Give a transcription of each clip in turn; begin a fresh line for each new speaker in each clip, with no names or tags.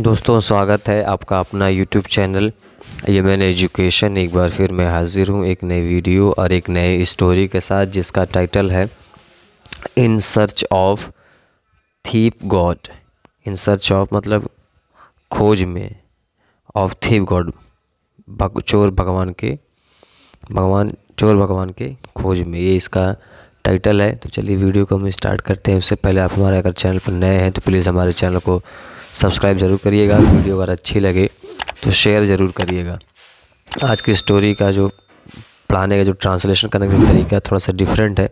दोस्तों स्वागत है आपका अपना यूट्यूब चैनल ये मैंने एजुकेशन एक बार फिर मैं हाज़िर हूँ एक नए वीडियो और एक नए स्टोरी के साथ जिसका टाइटल है in search of thief god in search of मतलब खोज में ऑफ थीप गॉड भग, चोर भगवान के भगवान चोर भगवान के खोज में ये इसका टाइटल है तो चलिए वीडियो को हम स्टार्ट करते हैं उससे पहले आप हमारे अगर चैनल पर नए हैं तो प्लीज़ हमारे चैनल को सब्सक्राइब ज़रूर करिएगा वीडियो अगर अच्छी लगे तो शेयर ज़रूर करिएगा आज की स्टोरी का जो पढ़ाने का जो ट्रांसलेशन करने का तरीका थोड़ा सा डिफरेंट है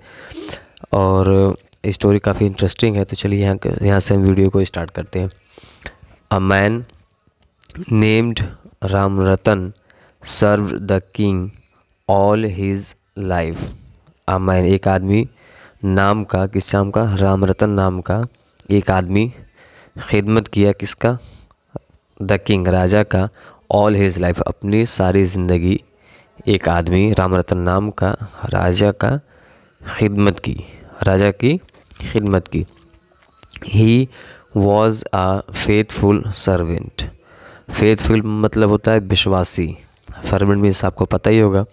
और स्टोरी काफ़ी इंटरेस्टिंग है तो चलिए यहाँ यहाँ से हम वीडियो को स्टार्ट करते हैं a man named Ram Ratan serve the king all his life a man एक आदमी नाम का किस नाम का राम रतन नाम का एक आदमी खिदमत किया किसका द किंग राजा का ऑल हिज लाइफ अपनी सारी ज़िंदगी एक आदमी राम रतन नाम का राजा का खिदमत की राजा की खिदमत की he was a faithful servant faithful मतलब होता है विश्वासी फर्मेंट मीन्स आपको पता ही होगा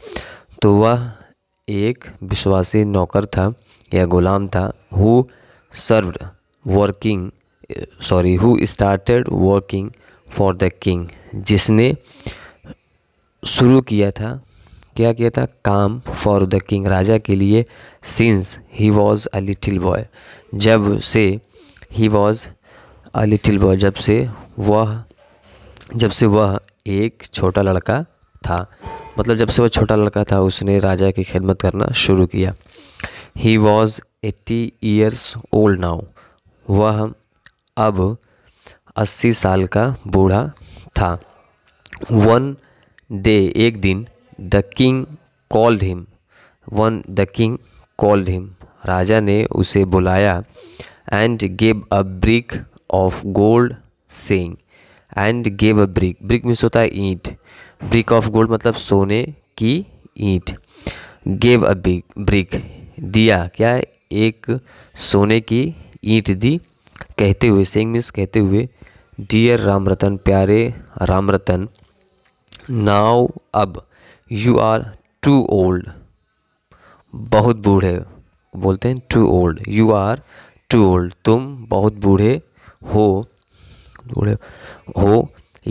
तो वह एक विश्वासी नौकर था या गुलाम था who served working sorry who started working for the king जिसने शुरू किया था क्या किया था काम फॉर द किंग राजा के लिए since he was a little boy जब से he was a little boy जब से वह जब से वह एक छोटा लड़का था मतलब जब से वह छोटा लड़का था उसने राजा की खिदमत करना शुरू किया he was eighty years old now वह अब अस्सी साल का बूढ़ा था वन डे एक दिन the king called him one the king called him राजा ने उसे बुलाया and gave a brick of gold सेंग and gave a brick brick means होता है ईंट ब्रिक ऑफ गोल्ड मतलब सोने की ईंट गेव अ ब्रिक दिया क्या एक सोने की ईंट दी कहते हुए सेंग मीन्स कहते हुए डियर राम रतन प्यारे राम रतन नाव अब यू आर टू ओल्ड बहुत बूढ़े बोलते हैं too old you are too old तुम बहुत बूढ़े हो बूढ़े हो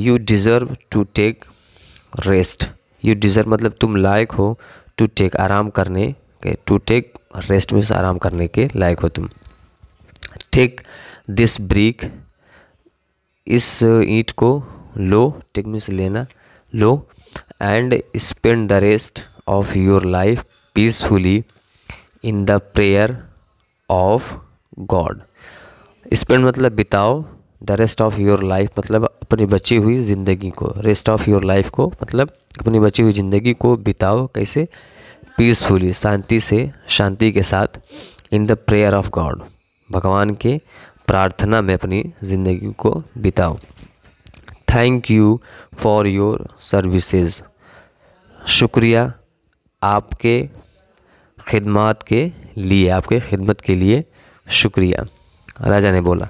you deserve to take rest you deserve मतलब तुम लायक हो टू टेक आराम करने के टू टेक रेस्ट मीन्स आराम करने के लायक हो तुम टेक दिस ब्रिक इस ईंट को लो टेक मीन्स लेना लो and spend the rest of your life peacefully in the prayer of god spend मतलब बिताओ the rest of your life मतलब अपनी बची हुई ज़िंदगी को रेस्ट ऑफ योर लाइफ को मतलब अपनी बची हुई ज़िंदगी को बिताओ कैसे पीसफुली शांति से शांति के साथ in the prayer of god भगवान के प्रार्थना में अपनी ज़िंदगी को बिताओ thank you for your services शुक्रिया आपके खिदमत के लिए आपके खिदमत के लिए शुक्रिया राजा ने बोला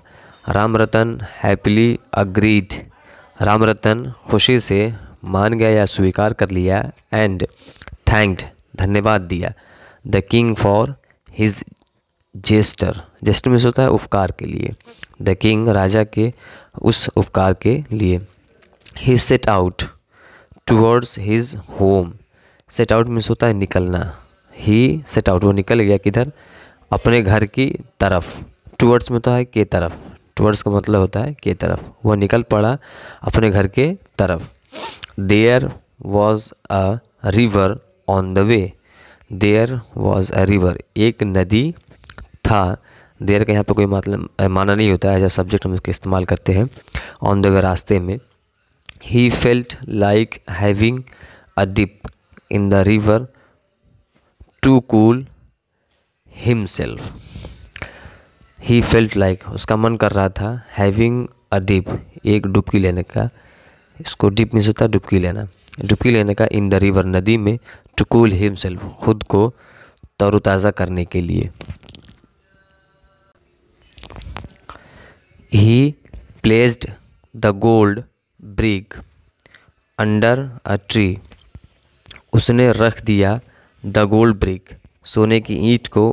राम रतन हैप्पीली अग्रीड राम रतन खुशी से मान गया या स्वीकार कर लिया एंड थैंक्ड धन्यवाद दिया the king for his gesture gesture में होता है उपकार के लिए द किंग राजा के उस उपकार के लिए he set out towards his home set out means होता है निकलना ही सेट आउट वो निकल गया किधर अपने घर की तरफ टूवर्ड्स में होता है के तरफ टूवर्ड्स का मतलब होता है के तरफ वह निकल पड़ा अपने घर के तरफ there was a river on the way there was a river एक नदी लिखा देर का यहाँ पर कोई मतलब माना नहीं होता है एज सब्जेक्ट हम इसके इस्तेमाल करते हैं ऑन द वे रास्ते में he felt like having a dip in the river to cool himself he felt like उसका मन कर रहा था हैविंग अ डिप एक डुबकी लेने का इसको डिप मीन्स होता है डुबकी लेना डुबकी लेने का इन द रिवर नदी में टू कूल हिमसेल्फ खुद को तरोताज़ा करने के लिए he placed the gold brick under a tree उसने रख दिया द गोल्ड ब्रिक सोने की ईंट को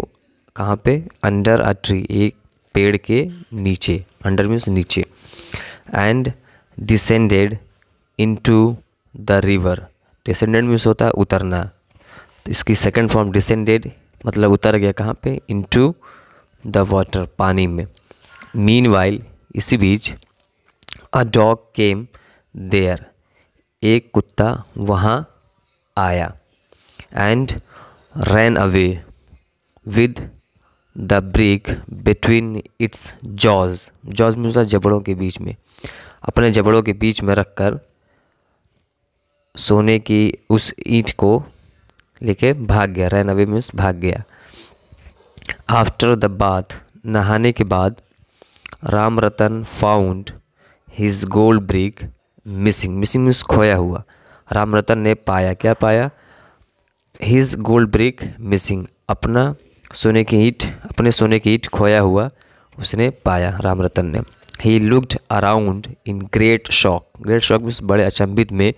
कहाँ पे अंडर अ ट्री एक पेड़ के नीचे अंडर मीन्स नीचे and descended to the river descended means होता है उतरना तो इसकी सेकेंड फॉर्म डिसेंडेड मतलब उतर गया कहाँ पे टू द वाटर पानी में मीन वाइल इसी बीच अ डॉग केम देयर एक कुत्ता वहाँ आया and ran away with the brick between its jaws jaws mean उसका जबड़ों के बीच में अपने जबड़ों के बीच में रखकर सोने की उस ईंट को लेके भाग गया रैन अवे मीन्स भाग गया आफ्टर द बाथ नहाने के बाद Ram Ratan found his gold brick missing missing means खोया हुआ राम रतन ने पाया क्या पाया हिज गोल्ड ब्रिक मिसिंग अपना सोने की ईट अपने सोने की ईट खोया हुआ उसने पाया राम रतन ने he looked around in great shock great shock means बड़े अचंभित में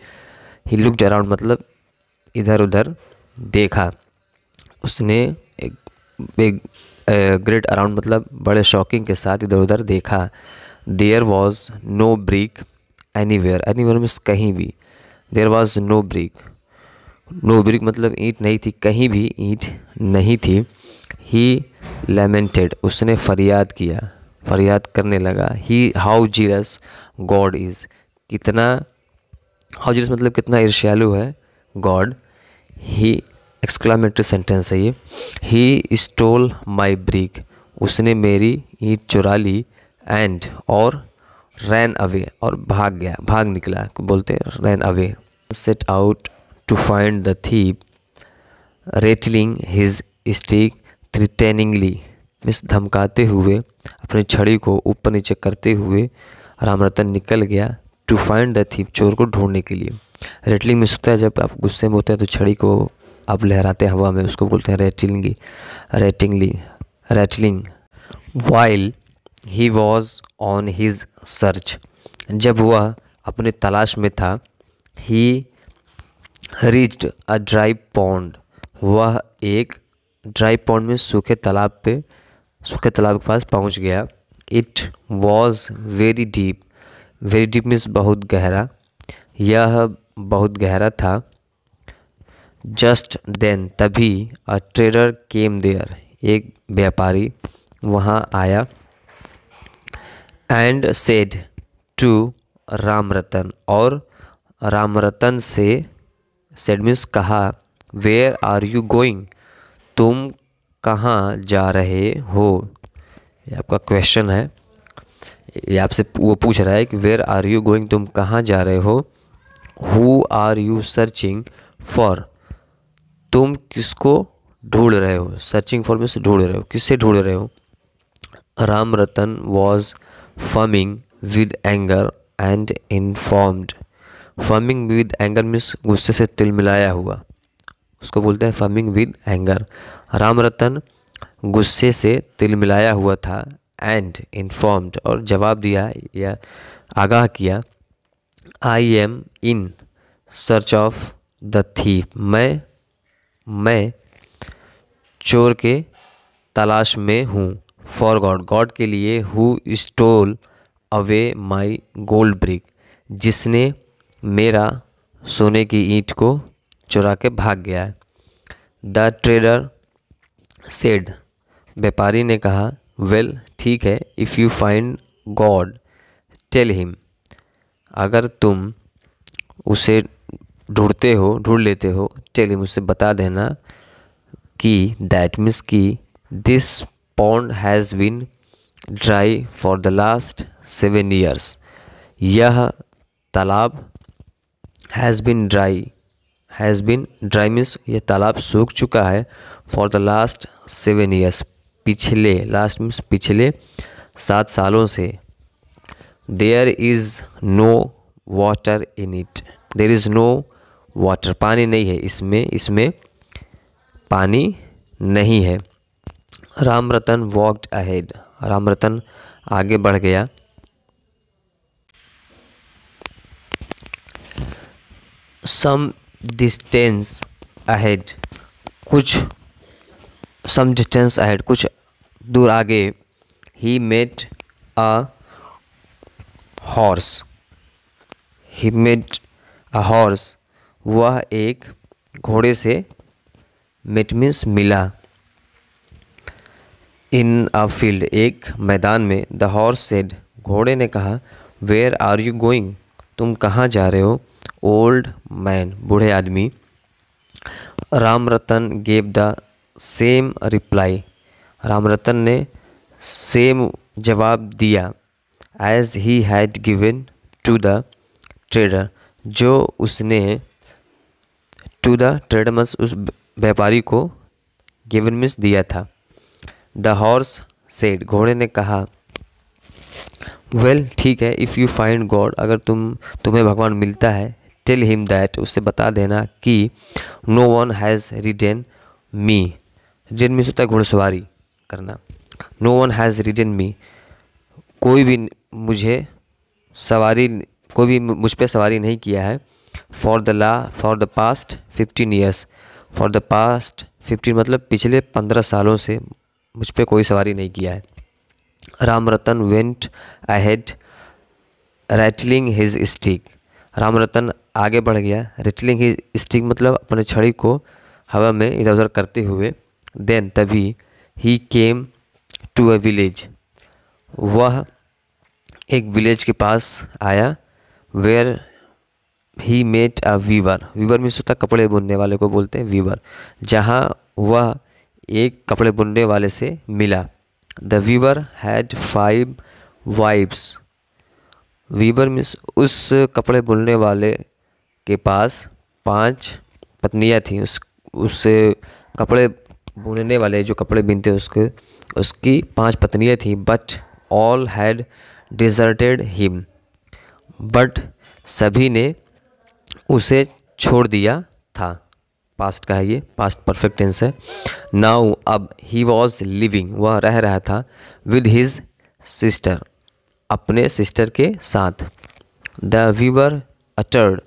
ही लुकड अराउंड मतलब इधर उधर देखा उसने एक, एक ग्रेट अराउंड मतलब बड़े शॉकिंग के साथ इधर उधर देखा there was no brick anywhere anywhere means कहीं भी there was no brick no brick मतलब ईंट नहीं थी कहीं भी ईंट नहीं थी ही लेमेंटेड उसने फरियाद किया फरियाद करने लगा he how jealous god is कितना हाउ जीरस मतलब कितना ईर्ष्यालु है गॉड ही एक्सक्लामेटरी सेंटेंस है ये ही स्टोल माई ब्रिक उसने मेरी ईट चुरा ली एंड और रैन अवे और भाग गया भाग निकला बोलते ran away set out to find the thief rattling his stick threateningly means धमकाते हुए अपनी छड़ी को ऊपर नीचे करते हुए रामरतन निकल गया टू फाइंड द थीप चोर को ढूंढने के लिए रेटलिंग मिस होता है जब आप गुस्से में होते हैं तो छड़ी को अब लहराते हवा में उसको बोलते हैं रेटिंगी रेटिंगली rattling while he was on his search जब वह अपने तलाश में था he reached a dry pond वह एक ड्राई पॉन्ड में सूखे तालाब पे सूखे तालाब के पास पहुंच गया it was very deep very deep means बहुत गहरा यह बहुत गहरा था जस्ट देन तभी अ ट्रेडर केम देयर एक व्यापारी वहाँ आया and said to Ram Ratan और राम रतन से सेड मीन्स कहा वेयर आर यू गोइंग तुम कहाँ जा रहे हो ये आपका क्वेश्चन है ये आपसे वो पूछ रहा है कि वेयर आर यू गोइंग तुम कहाँ जा रहे हो who are you searching for तुम किसको ढूंढ रहे हो सर्चिंग फॉर मीन्स ढूंढ रहे हो किससे ढूंढ रहे हो Ram Ratan was fuming with anger and informed fuming with anger means गुस्से से तिल मिलाया हुआ उसको बोलते हैं fuming with anger Ram Ratan गुस्से से तिल मिलाया हुआ था एंड इनफॉर्म्ड और जवाब दिया या आगाह किया I am in search of the thief मैं मैं चोर के तलाश में हूँ फॉर गॉड गॉड के लिए who stole away my gold brick जिसने मेरा सोने की ईंट को चुरा के भाग गया है द ट्रेडर सेड व्यापारी ने कहा वेल well, ठीक है if you find god tell him अगर तुम उसे ढूंढते हो ढूंढ लेते हो चलिए मुझसे बता देना कि दैट मीन्स कि this pond has been dry for the last seven years यह तालाब has been dry has been dry means यह तालाब सूख चुका है for the last seven years पिछले लास्ट मीन्स पिछले सात सालों से there is no water in it there is no water पानी नहीं है इसमें इसमें पानी नहीं है राम रतन वॉकड अहेड राम रतन आगे बढ़ गया सम डिस्टेंस अहेड कुछ सम डिस्टेंस अहेड कुछ दूर आगे he met a horse he met a horse वह एक घोड़े से मिट मिला इन अ फील्ड एक मैदान में द हॉर्स सेड घोड़े ने कहा वेयर आर यू गोइंग तुम कहाँ जा रहे हो ओल्ड मैन बूढ़े आदमी Ram Ratan gave the same reply Ram Ratan ने सेम जवाब दिया as he had given to the trader जो उसने टू द ट्रेडमस उस व्यापारी को गिवन मिस दिया था द हॉर्स सेड घोड़े ने कहा वेल well, ठीक है इफ़ यू फाइंड गॉड अगर तुम तुम्हें भगवान मिलता है टेल हिम दैट उससे बता देना कि no one has ridden me ridden means होता है घुड़सवारी करना no one has ridden me कोई भी मुझे सवारी कोई भी मुझ पर सवारी नहीं किया है फॉर द ला for the past fifteen years for the past fifteen मतलब पिछले पंद्रह सालों से मुझ पर कोई सवारी नहीं किया है Ram Ratan went ahead rattling his stick Ram Ratan आगे बढ़ गया रेटलिंग हिज स्टिक मतलब अपने छड़ी को हवा में इधर उधर करते हुए देन तभी ही केम टू अ विलेज वह एक विलेज के पास आया where he met a weaver weaver means होता कपड़े बुनने वाले को बोलते हैं वीवर जहाँ वह एक कपड़े बुनने वाले से मिला the weaver had five wives weaver means उस कपड़े बुनने वाले के पास पांच पत्नियाँ थीं उस उससे कपड़े बुनने वाले जो कपड़े बीनते उसके उसकी पांच पत्नियाँ थीं but all had deserted him but सभी ने उसे छोड़ दिया था पास्ट का है ये पास्ट परफेक्ट टेंस है नाउ अब ही वॉज लिविंग वह रह रहा था विद हिज सिस्टर अपने सिस्टर के साथ द वीवर अटर्ड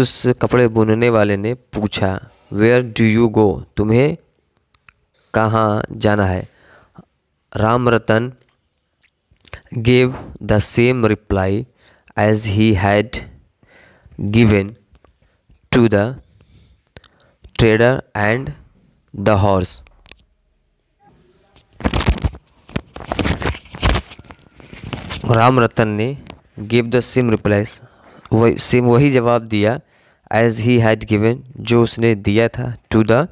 उस कपड़े बुनने वाले ने पूछा वेयर डू यू गो तुम्हें कहाँ जाना है Ram Ratan gave the same reply as he had given to the trader and the horse. Ram Ratan ने गिव द सेम रिप्लाइज वही सेम वही जवाब दिया एज ही हैड गिवन जो उसने दिया था टू द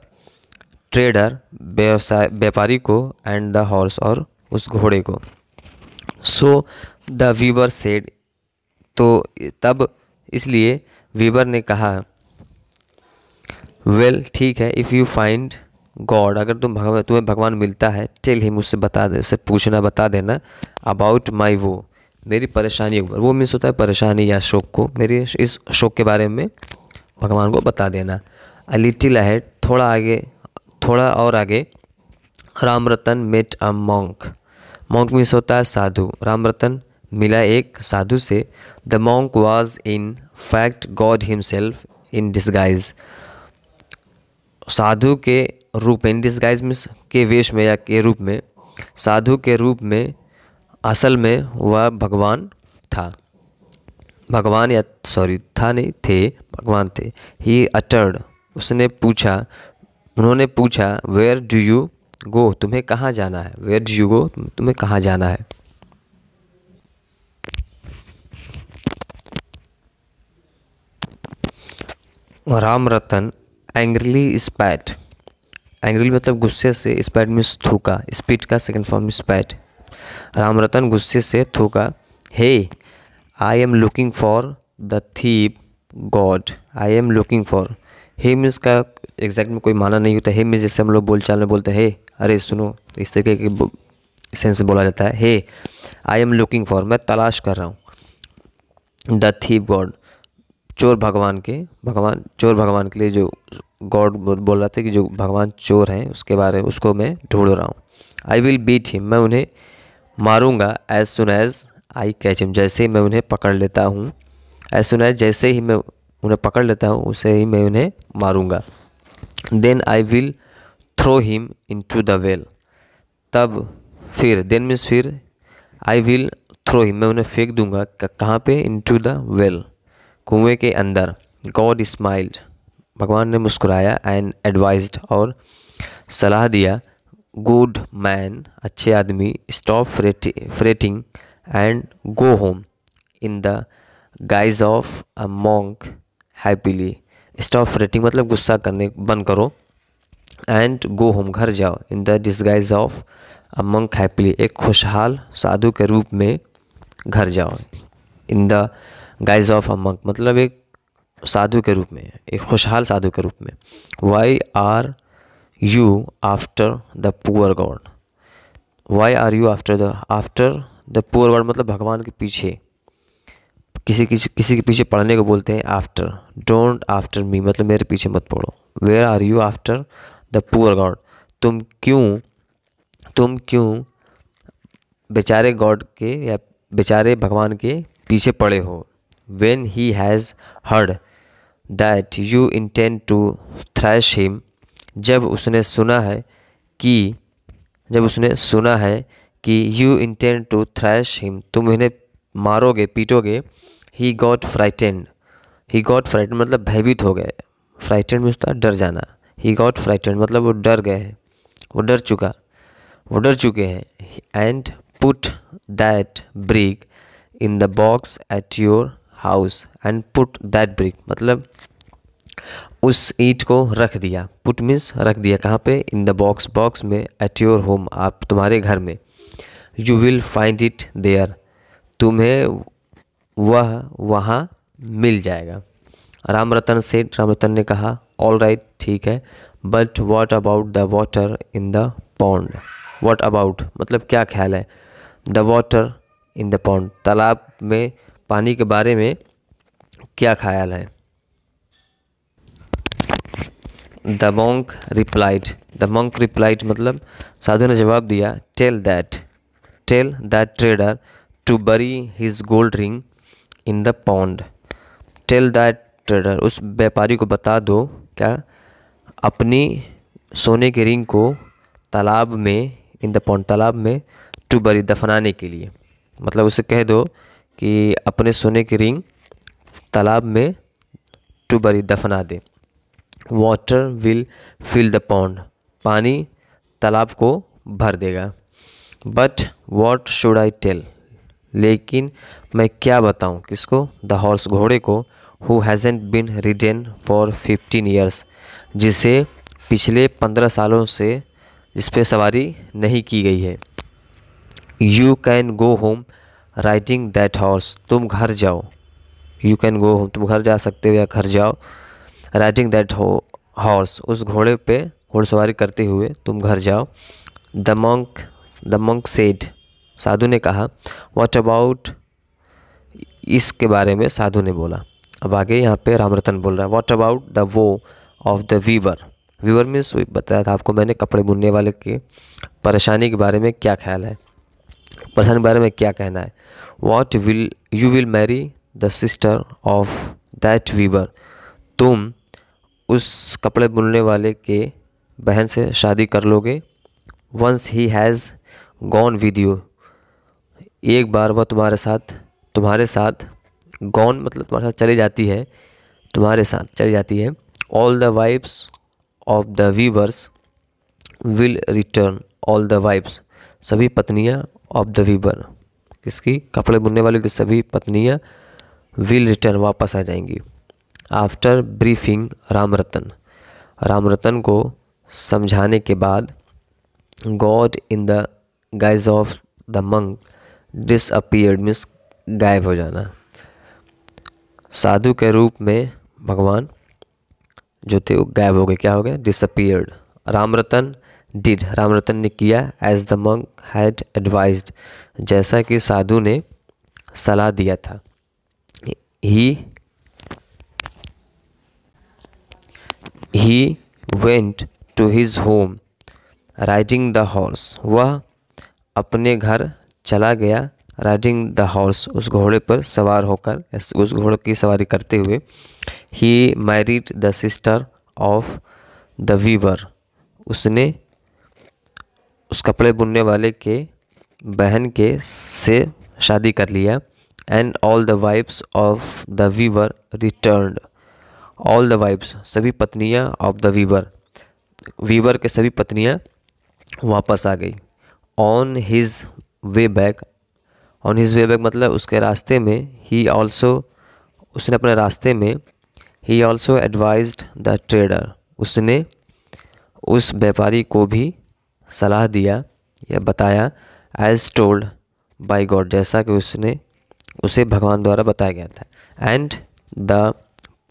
ट्रेडर व्यवसाय व्यापारी को एंड द हॉर्स और उस घोड़े को सो द वीवर सेड तो तब इसलिए वीबर ने कहा वेल well, ठीक है इफ़ यू फाइंड गॉड अगर तुम भगवान तुम्हें भगवान मिलता है टेल ही मुझसे बता दे उससे पूछना बता देना अबाउट माई वो मेरी परेशानी ऊपर वो मीन्स होता है परेशानी या शोक को मेरे इस शोक के बारे में भगवान को बता देना अलिटिल अहेड थोड़ा आगे थोड़ा और आगे Ram Ratan met a monk monk means होता है साधु राम रतन मिला एक साधु से the monk was in fact God himself in disguise साधु के रूप इन डिसगाइज में के वेश में या के रूप में साधु के रूप में असल में वह भगवान था भगवान या सॉरी था नहीं थे भगवान थे ही अटर्ड उसने पूछा उन्होंने पूछा वेयर डू यू गो तुम्हें कहाँ जाना है वेयर डू यू गो तुम्हें कहाँ जाना है Ram Ratan angrily spat angrily मतलब गुस्से से स्पैट मीन्स थूका स्पीट का second form spat Ram Ratan गुस्से से थूका he I am looking for the thief God I am looking for he means का एग्जैक्ट में कोई माना नहीं होता हे मीन्स जैसे हम लोग बोल चाल में बोलते हैं हे अरे सुनो तो इस तरीके के सेंस बोला जाता है he I am looking for मैं तलाश कर रहा हूँ द थीप गॉड चोर भगवान के भगवान चोर भगवान के लिए जो गॉड बोल रहा था कि जो भगवान चोर हैं उसके बारे में उसको मैं ढूंढ रहा हूँ आई विल बीट हिम मैं उन्हें मारूंगा as soon as I catch him जैसे ही मैं उन्हें पकड़ लेता हूँ एज सुन एज जैसे ही मैं उन्हें पकड़ लेता हूँ उसे ही मैं उन्हें मारूंगा then I will throw him into the well तब फिर देन मीन्स फिर आई विल थ्रो हिम मैं उन्हें फेंक दूंगा कहाँ पे इन टू द वेल कुएं के अंदर गॉड स्माइल्ड भगवान ने मुस्कुराया एंड एडवाइज्ड और सलाह दिया गुड मैन अच्छे आदमी stop fretting and go home in the guise of a monk happily stop fretting मतलब गुस्सा करने बंद करो एंड गो होम घर जाओ in the disguise of a monk happily एक खुशहाल साधु के रूप में घर जाओ in the guise of a monk मतलब एक साधु के रूप में एक खुशहाल साधु के रूप में why are you after the poor God why are you after the after the poor God मतलब भगवान के पीछे किसी किसी किसी के पीछे पढ़ने को बोलते हैं आफ्टर डोंट आफ्टर मी मतलब मेरे पीछे मत पढ़ो where are you after the poor God तुम क्यों तुम क्यों बेचारे गॉड के या बेचारे भगवान के पीछे पड़े हो when he has heard that you intend to thrash him जब उसने सुना है कि जब उसने सुना है कि you intend to thrash him तुम इन्हें मारोगे पीटोगे he got frightened he got frightened मतलब भयभीत हो गए फ्राइटेंड में उसका डर जाना ही गॉट फ्राइटेंड मतलब वो डर गए हैं वो डर चुका वो डर चुके हैं and put that brick in the box at your house and put that brick मतलब उस ईट को रख दिया पुट मीन्स रख दिया कहाँ पे इन द बॉक्स बॉक्स में एट योर होम आप तुम्हारे घर में you will find it there तुम्हें वह वहाँ मिल जाएगा राम रतन सेठ राम रतन ने कहा ऑल राइट ठीक है but what about the water in the pond what about मतलब क्या ख्याल है the water in the pond तालाब में पानी के बारे में क्या ख्याल है the monk replied the monk replied मतलब साधु ने जवाब दिया tell that tell that trader to bury his gold ring in the pond tell that trader उस व्यापारी को बता दो क्या अपनी सोने के रिंग को तालाब में इन द पॉन्ड तालाब में टू बरी दफनाने के लिए मतलब उसे कह दो कि अपने सोने की रिंग तालाब में टुबरी दफना दे water will fill the pond पानी तालाब को भर देगा but what should I tell लेकिन मैं क्या बताऊँ किसको द हॉर्स घोड़े को who hasn't been ridden for fifteen years जिसे पिछले पंद्रह सालों से इस पर सवारी नहीं की गई है you can go home riding that horse तुम घर जाओ यू कैन गो होम तुम घर जा सकते हो या घर जाओ राइडिंग दैट हो हॉर्स उस घोड़े पे घोड़सवारी करते हुए तुम घर जाओ the monk the monk said साधु ने कहा वॉट अबाउट इसके बारे में साधु ने बोला अब आगे यहाँ पे रामरतन बोल रहा है what about the wife of the weaver weaver means बताया था आपको मैंने कपड़े बुनने वाले के परेशानी के बारे में क्या ख्याल है पर्सन के बारे में क्या कहना है what will you will marry the sister of that weaver तुम उस कपड़े बुनने वाले के बहन से शादी कर लोगे once he has gone with you एक बार वह तुम्हारे साथ तुम्हारे साथ गॉन मतलब तुम्हारे साथ चली जाती है तुम्हारे साथ चली जाती है all the wives of the weavers will return all the wives सभी पत्नियाँ ऑफ द वीबर किसकी कपड़े बुनने वाली की सभी पत्नियाँ विल रिटर्न वापस आ जाएंगी आफ्टर ब्रीफिंग राम रतन राम रतन को समझाने के बाद God in the guise of the monk disappeared means गायब हो जाना साधु के रूप में भगवान जो थे वो गायब हो गए क्या हो गए डिसअपियर्ड राम रतन डिड रामरतन ने किया as the monk had advise जैसा कि साधु ने सलाह दिया था he he went to his home riding the horse वह अपने घर चला गया राइडिंग द हॉर्स उस घोड़े पर सवार होकर उस घोड़े की सवारी करते हुए he married the sister of the weaver उसने उस कपड़े बुनने वाले के बहन के से शादी कर लिया and all the wives of the weaver return all the wives सभी पत्नियां ऑफ द वीवर वीवर के सभी पत्नियां वापस आ गई on his way back on his way back मतलब उसके रास्ते में ही ऑल्सो उसने अपने रास्ते में he also advise the trader उसने उस व्यापारी को भी सलाह दिया या बताया एज टोल्ड बाई गॉड जैसा कि उसने उसे भगवान द्वारा बताया गया था and the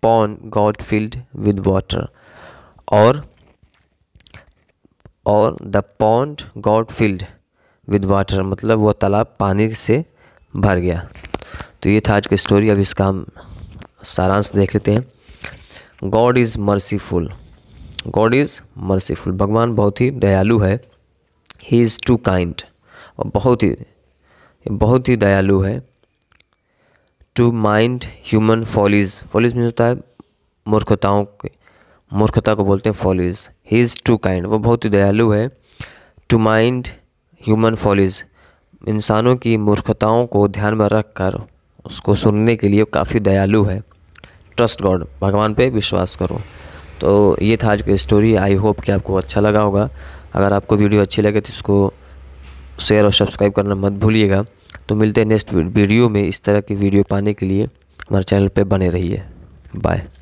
pond got filled with water और और the pond got filled with water मतलब वह तालाब पानी से भर गया तो ये था आज की स्टोरी अब इसका हम सारांश देख लेते हैं God is merciful God is merciful भगवान बहुत ही दयालु है ही इज़ टू काइंड और बहुत ही बहुत ही दयालु है to mind human follies follies में होता है मूर्खताओं के मूर्खता को बोलते हैं follies he is too kind वो बहुत ही दयालु है टू माइंड ह्यूमन फॉलीज इंसानों की मूर्खताओं को ध्यान में रख कर उसको सुनने के लिए काफ़ी दयालु है ट्रस्ट गॉड भगवान पे विश्वास करो तो ये था आज की स्टोरी आई होप कि आपको अच्छा लगा होगा अगर आपको वीडियो अच्छी लगे तो इसको शेयर और सब्सक्राइब करना मत भूलिएगा तो मिलते हैं नेक्स्ट वीडियो में इस तरह की वीडियो पाने के लिए हमारे चैनल पर बने रहिए बाय